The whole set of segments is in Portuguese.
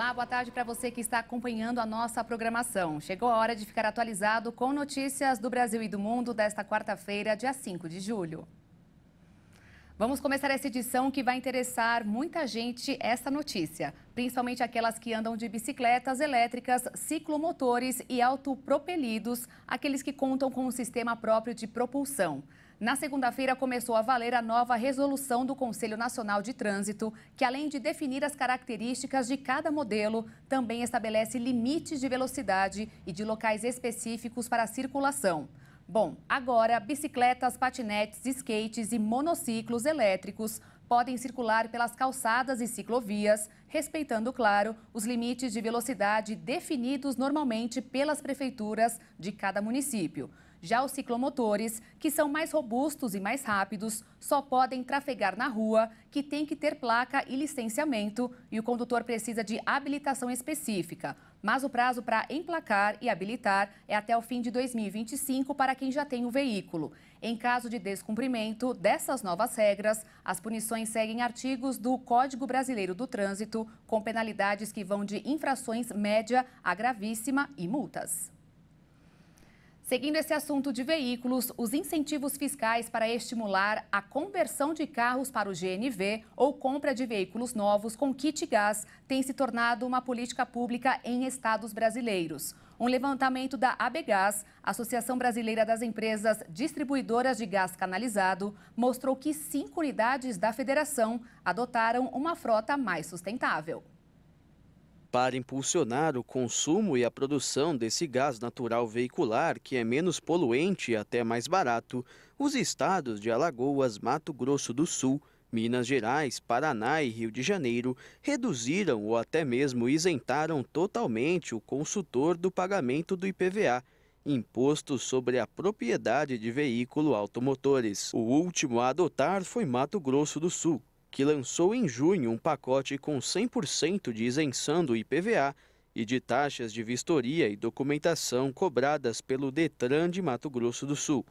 Olá, boa tarde para você que está acompanhando a nossa programação. Chegou a hora de ficar atualizado com notícias do Brasil e do mundo desta quarta-feira, dia 5 de julho. Vamos começar essa edição que vai interessar muita gente Essa notícia, principalmente aquelas que andam de bicicletas elétricas, ciclomotores e autopropelidos, aqueles que contam com um sistema próprio de propulsão. Na segunda-feira começou a valer a nova resolução do Conselho Nacional de Trânsito, que além de definir as características de cada modelo, também estabelece limites de velocidade e de locais específicos para a circulação. Bom, agora bicicletas, patinetes, skates e monociclos elétricos podem circular pelas calçadas e ciclovias, respeitando, claro, os limites de velocidade definidos normalmente pelas prefeituras de cada município. Já os ciclomotores, que são mais robustos e mais rápidos, só podem trafegar na rua, que tem que ter placa e licenciamento, e o condutor precisa de habilitação específica. Mas o prazo para emplacar e habilitar é até o fim de 2025 para quem já tem o veículo. Em caso de descumprimento dessas novas regras, as punições seguem artigos do Código Brasileiro do Trânsito, com penalidades que vão de infrações média a gravíssima e multas. Seguindo esse assunto de veículos, os incentivos fiscais para estimular a conversão de carros para o GNV ou compra de veículos novos com kit gás têm se tornado uma política pública em estados brasileiros. Um levantamento da ABGAS, Associação Brasileira das Empresas Distribuidoras de Gás Canalizado, mostrou que cinco unidades da federação adotaram uma frota mais sustentável. Para impulsionar o consumo e a produção desse gás natural veicular, que é menos poluente e até mais barato, os estados de Alagoas, Mato Grosso do Sul, Minas Gerais, Paraná e Rio de Janeiro reduziram ou até mesmo isentaram totalmente o consultor do pagamento do IPVA, imposto sobre a propriedade de veículo automotores. O último a adotar foi Mato Grosso do Sul, que lançou em junho um pacote com 100% de isenção do IPVA e de taxas de vistoria e documentação cobradas pelo Detran de Mato Grosso do Sul,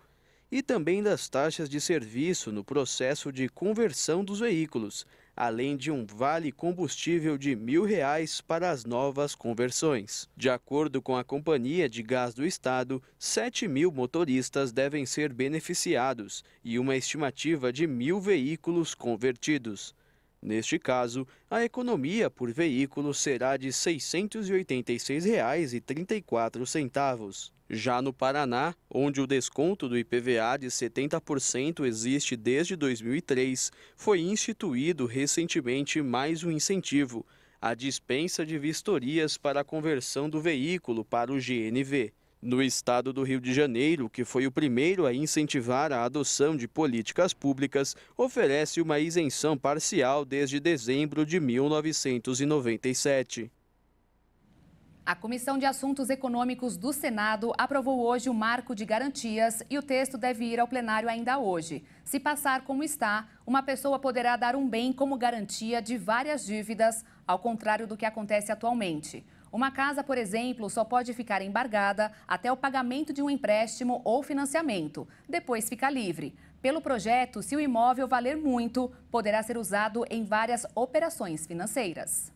e também das taxas de serviço no processo de conversão dos veículos além de um vale combustível de mil reais para as novas conversões. De acordo com a Companhia de Gás do Estado, 7 mil motoristas devem ser beneficiados e uma estimativa de mil veículos convertidos. Neste caso, a economia por veículo será de R$ 686,34. Já no Paraná, onde o desconto do IPVA de 70% existe desde 2003, foi instituído recentemente mais um incentivo, a dispensa de vistorias para a conversão do veículo para o GNV no estado do Rio de Janeiro, que foi o primeiro a incentivar a adoção de políticas públicas, oferece uma isenção parcial desde dezembro de 1997. A Comissão de Assuntos Econômicos do Senado aprovou hoje o marco de garantias e o texto deve ir ao plenário ainda hoje. Se passar como está, uma pessoa poderá dar um bem como garantia de várias dívidas, ao contrário do que acontece atualmente. Uma casa, por exemplo, só pode ficar embargada até o pagamento de um empréstimo ou financiamento. Depois fica livre. Pelo projeto, se o imóvel valer muito, poderá ser usado em várias operações financeiras.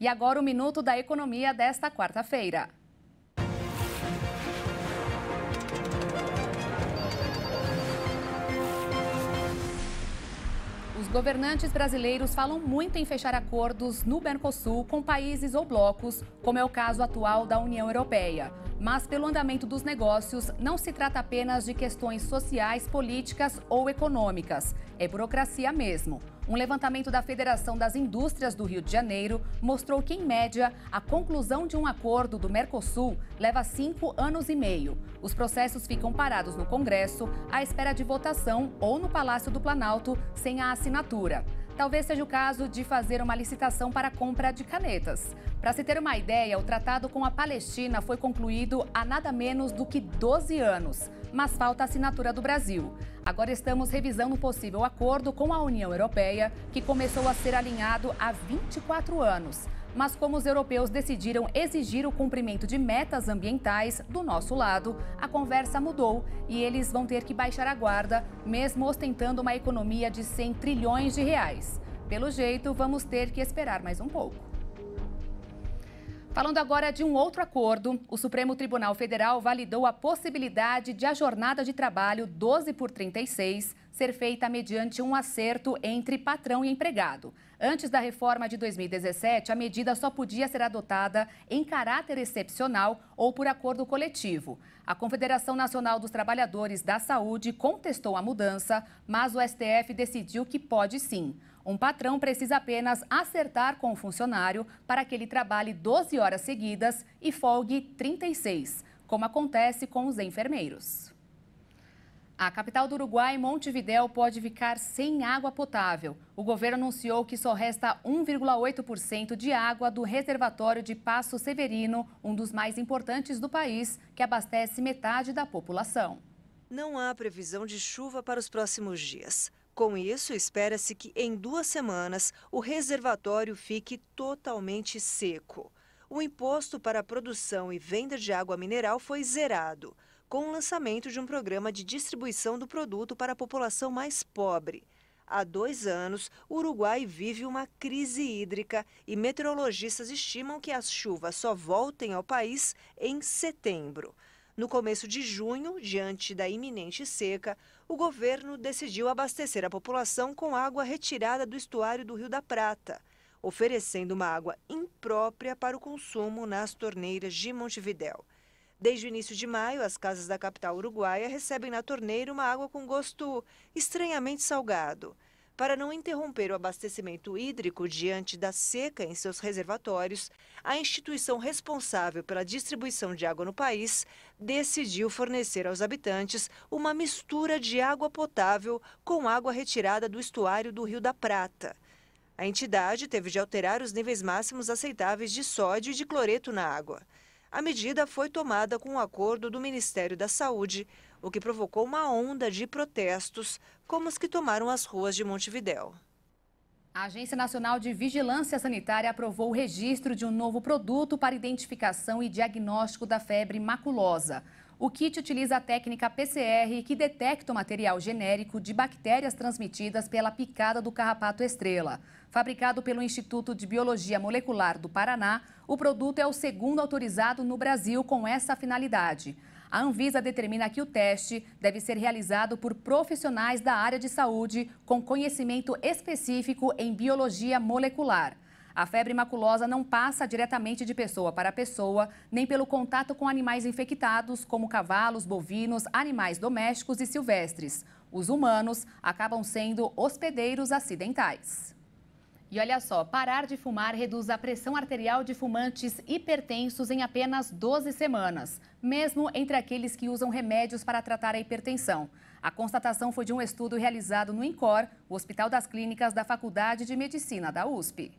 E agora o minuto da economia desta quarta-feira. governantes brasileiros falam muito em fechar acordos no Mercosul com países ou blocos, como é o caso atual da União Europeia. Mas, pelo andamento dos negócios, não se trata apenas de questões sociais, políticas ou econômicas. É burocracia mesmo. Um levantamento da Federação das Indústrias do Rio de Janeiro mostrou que, em média, a conclusão de um acordo do Mercosul leva cinco anos e meio. Os processos ficam parados no Congresso, à espera de votação ou no Palácio do Planalto, sem a assinatura. Talvez seja o caso de fazer uma licitação para compra de canetas. Para se ter uma ideia, o tratado com a Palestina foi concluído há nada menos do que 12 anos, mas falta a assinatura do Brasil. Agora estamos revisando um possível acordo com a União Europeia, que começou a ser alinhado há 24 anos. Mas como os europeus decidiram exigir o cumprimento de metas ambientais do nosso lado, a conversa mudou e eles vão ter que baixar a guarda, mesmo ostentando uma economia de 100 trilhões de reais. Pelo jeito, vamos ter que esperar mais um pouco. Falando agora de um outro acordo, o Supremo Tribunal Federal validou a possibilidade de a jornada de trabalho 12 por 36 ser feita mediante um acerto entre patrão e empregado. Antes da reforma de 2017, a medida só podia ser adotada em caráter excepcional ou por acordo coletivo. A Confederação Nacional dos Trabalhadores da Saúde contestou a mudança, mas o STF decidiu que pode sim. Um patrão precisa apenas acertar com o funcionário para que ele trabalhe 12 horas seguidas e folgue 36, como acontece com os enfermeiros. A capital do Uruguai, Montevidéu, pode ficar sem água potável. O governo anunciou que só resta 1,8% de água do reservatório de Passo Severino, um dos mais importantes do país, que abastece metade da população. Não há previsão de chuva para os próximos dias. Com isso, espera-se que em duas semanas o reservatório fique totalmente seco. O imposto para a produção e venda de água mineral foi zerado com o lançamento de um programa de distribuição do produto para a população mais pobre. Há dois anos, o Uruguai vive uma crise hídrica e meteorologistas estimam que as chuvas só voltem ao país em setembro. No começo de junho, diante da iminente seca, o governo decidiu abastecer a população com água retirada do estuário do Rio da Prata, oferecendo uma água imprópria para o consumo nas torneiras de Montevidéu. Desde o início de maio, as casas da capital uruguaia recebem na torneira uma água com gosto estranhamente salgado. Para não interromper o abastecimento hídrico diante da seca em seus reservatórios, a instituição responsável pela distribuição de água no país decidiu fornecer aos habitantes uma mistura de água potável com água retirada do estuário do Rio da Prata. A entidade teve de alterar os níveis máximos aceitáveis de sódio e de cloreto na água. A medida foi tomada com o um acordo do Ministério da Saúde, o que provocou uma onda de protestos, como os que tomaram as ruas de Montevidéu. A Agência Nacional de Vigilância Sanitária aprovou o registro de um novo produto para identificação e diagnóstico da febre maculosa. O kit utiliza a técnica PCR que detecta o material genérico de bactérias transmitidas pela picada do carrapato estrela. Fabricado pelo Instituto de Biologia Molecular do Paraná, o produto é o segundo autorizado no Brasil com essa finalidade. A Anvisa determina que o teste deve ser realizado por profissionais da área de saúde com conhecimento específico em biologia molecular. A febre maculosa não passa diretamente de pessoa para pessoa, nem pelo contato com animais infectados, como cavalos, bovinos, animais domésticos e silvestres. Os humanos acabam sendo hospedeiros acidentais. E olha só, parar de fumar reduz a pressão arterial de fumantes hipertensos em apenas 12 semanas, mesmo entre aqueles que usam remédios para tratar a hipertensão. A constatação foi de um estudo realizado no INCOR, o Hospital das Clínicas da Faculdade de Medicina da USP.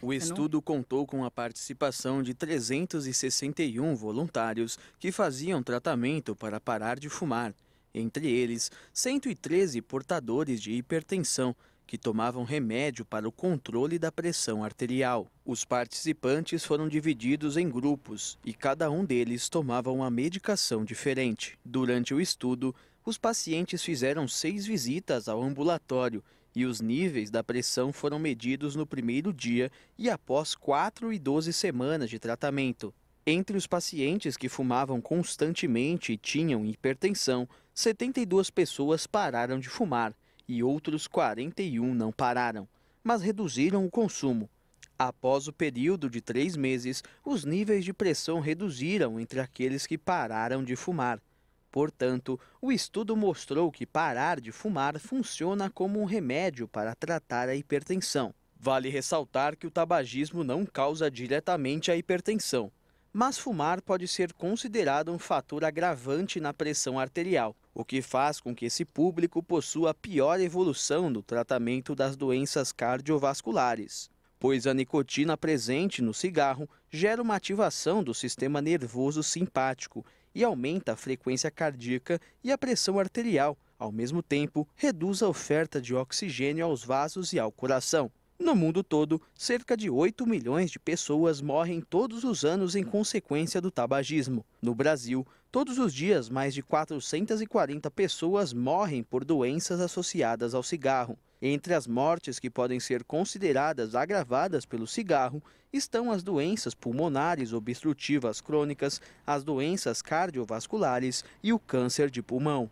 O estudo contou com a participação de 361 voluntários que faziam tratamento para parar de fumar, entre eles 113 portadores de hipertensão que tomavam remédio para o controle da pressão arterial. Os participantes foram divididos em grupos e cada um deles tomava uma medicação diferente. Durante o estudo, os pacientes fizeram seis visitas ao ambulatório e os níveis da pressão foram medidos no primeiro dia e após 4 e 12 semanas de tratamento. Entre os pacientes que fumavam constantemente e tinham hipertensão, 72 pessoas pararam de fumar e outros 41 não pararam, mas reduziram o consumo. Após o período de três meses, os níveis de pressão reduziram entre aqueles que pararam de fumar. Portanto, o estudo mostrou que parar de fumar funciona como um remédio para tratar a hipertensão. Vale ressaltar que o tabagismo não causa diretamente a hipertensão, mas fumar pode ser considerado um fator agravante na pressão arterial, o que faz com que esse público possua pior evolução no tratamento das doenças cardiovasculares, pois a nicotina presente no cigarro gera uma ativação do sistema nervoso simpático e aumenta a frequência cardíaca e a pressão arterial. Ao mesmo tempo, reduz a oferta de oxigênio aos vasos e ao coração. No mundo todo, cerca de 8 milhões de pessoas morrem todos os anos em consequência do tabagismo. No Brasil, todos os dias mais de 440 pessoas morrem por doenças associadas ao cigarro. Entre as mortes que podem ser consideradas agravadas pelo cigarro estão as doenças pulmonares obstrutivas crônicas, as doenças cardiovasculares e o câncer de pulmão.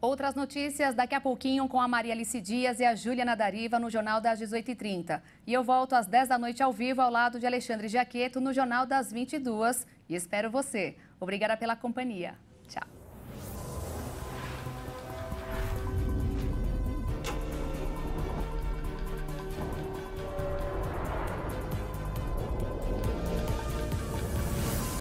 Outras notícias daqui a pouquinho com a Maria Alice Dias e a Júlia Nadariva no Jornal das 18h30. E eu volto às 10 da noite ao vivo ao lado de Alexandre Jaqueto no Jornal das 22 e espero você. Obrigada pela companhia. Tchau.